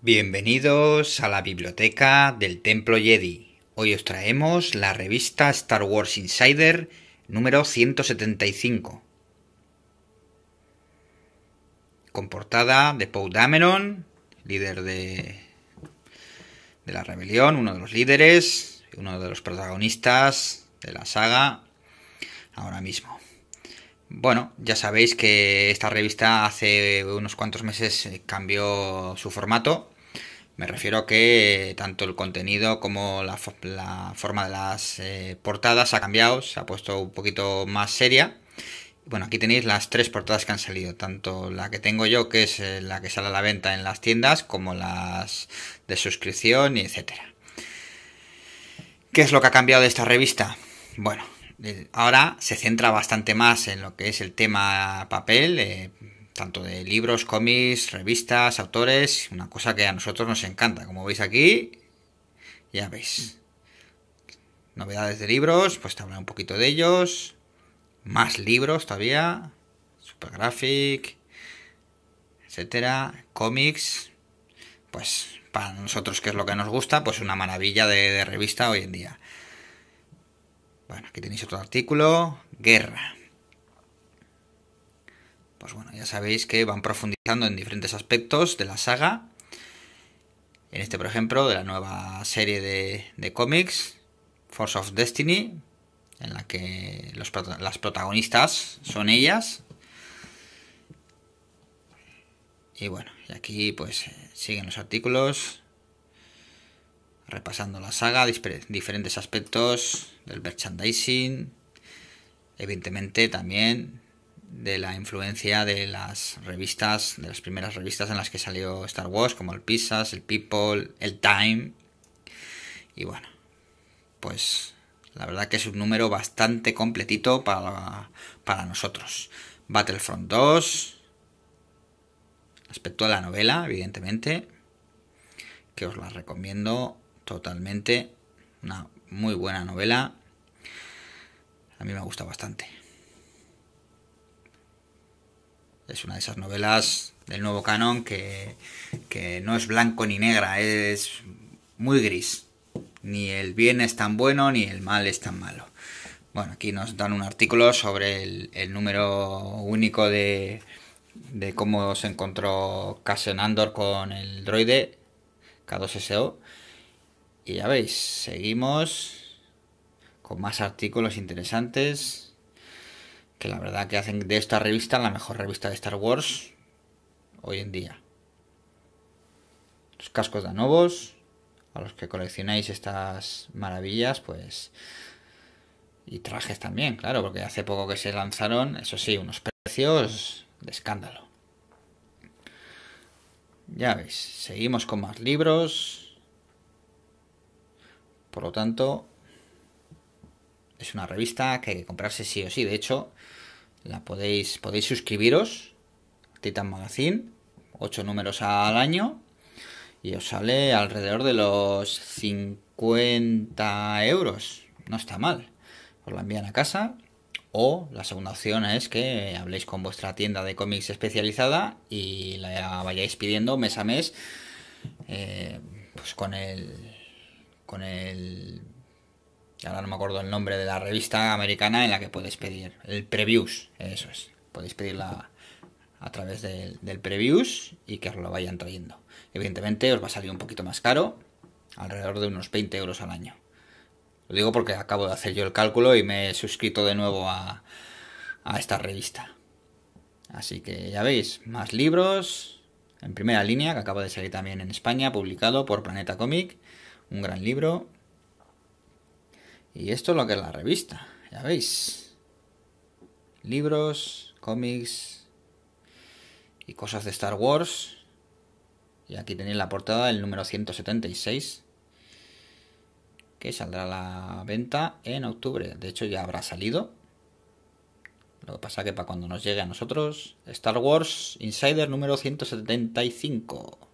Bienvenidos a la biblioteca del Templo Jedi. Hoy os traemos la revista Star Wars Insider número 175. Con portada de Paul Dameron, líder de de la rebelión, uno de los líderes, uno de los protagonistas de la saga ahora mismo. Bueno, ya sabéis que esta revista hace unos cuantos meses eh, cambió su formato. Me refiero a que eh, tanto el contenido como la, forma de las eh, portadas ha cambiado, se ha puesto un poquito más seria bueno, aquí tenéis las tres portadas que han salido, tanto la que tengo yo, que es eh, la que sale a la venta en las tiendas, como las de suscripción, etcétera. ¿Qué es lo que ha cambiado de esta revista? Bueno, eh, ahora se centra bastante más en lo que es el tema papel, eh, tanto de libros, cómics, revistas, autores, una cosa que a nosotros nos encanta. Como veis aquí, ya veis. Novedades de libros, pues te hablaré un poquito de ellos, más libros todavía. Supergraphic. Etcétera. Cómics. Pues para nosotros, que es lo que nos gusta, pues una maravilla de, revista hoy en día. Bueno, aquí tenéis otro artículo. Guerra pues bueno, ya sabéis que van profundizando en diferentes aspectos de la saga. En este, por ejemplo, de la nueva serie de, de cómics, Force of Destiny, en la que las protagonistas son ellas. Y bueno, y aquí pues eh, siguen los artículos, repasando la saga, diferentes aspectos del merchandising, evidentemente también de la influencia de las revistas, de las primeras revistas en las que salió Star Wars, como el Pizzas, el People, el Time. Y bueno, pues la verdad que es un número bastante completito para, nosotros. Battlefront 2. Respecto a la novela, evidentemente. Que os la recomiendo totalmente. Una muy buena novela. A mí me gusta bastante. Es una de esas novelas del nuevo canon que, que no es blanco ni negra, es muy gris ni el bien es tan bueno ni el mal es tan malo. Bueno, aquí nos dan un artículo sobre el, número único de, cómo se encontró Cassian Andor con el droide K2SO. Y ya veis, seguimos con más artículos interesantes que la verdad que hacen de esta revista la mejor revista de Star Wars hoy en día. Los cascos de Anovos, a los que coleccionáis estas maravillas, pues... Y trajes también, claro, porque hace poco que se lanzaron, eso sí, unos precios de escándalo. Ya veis, seguimos con más libros. Por lo tanto, es una revista que hay que comprarse sí o sí. De hecho, la podéis, podéis suscribiros. Titan Magazine, 8 números al año y os sale alrededor de los 50 euros. No está mal. Os la envían a casa. O la segunda opción es que habléis con vuestra tienda de cómics especializada y la vayáis pidiendo mes a mes. Eh, pues con el. Con el. Ahora no me acuerdo el nombre de la revista americana en la que podéis pedir. El Previews, eso es. Podéis pedir la, a través del, previews y que os lo vayan trayendo. Evidentemente os va a salir un poquito más caro, alrededor de unos 20 euros al año. Lo digo porque acabo de hacer yo el cálculo y me he suscrito de nuevo a, a esta revista. Así que ya veis, más libros en primera línea, que acaba de salir también en España, publicado por Planeta Comic, un gran libro. Y esto es lo que es la revista, ya veis. Libros, cómics, cosas de Star Wars. Y aquí tenéis la portada del número 176, que saldrá a la venta en octubre. De hecho, ya habrá salido. Lo que pasa que para cuando nos llegue a nosotros, Star Wars Insider número 175.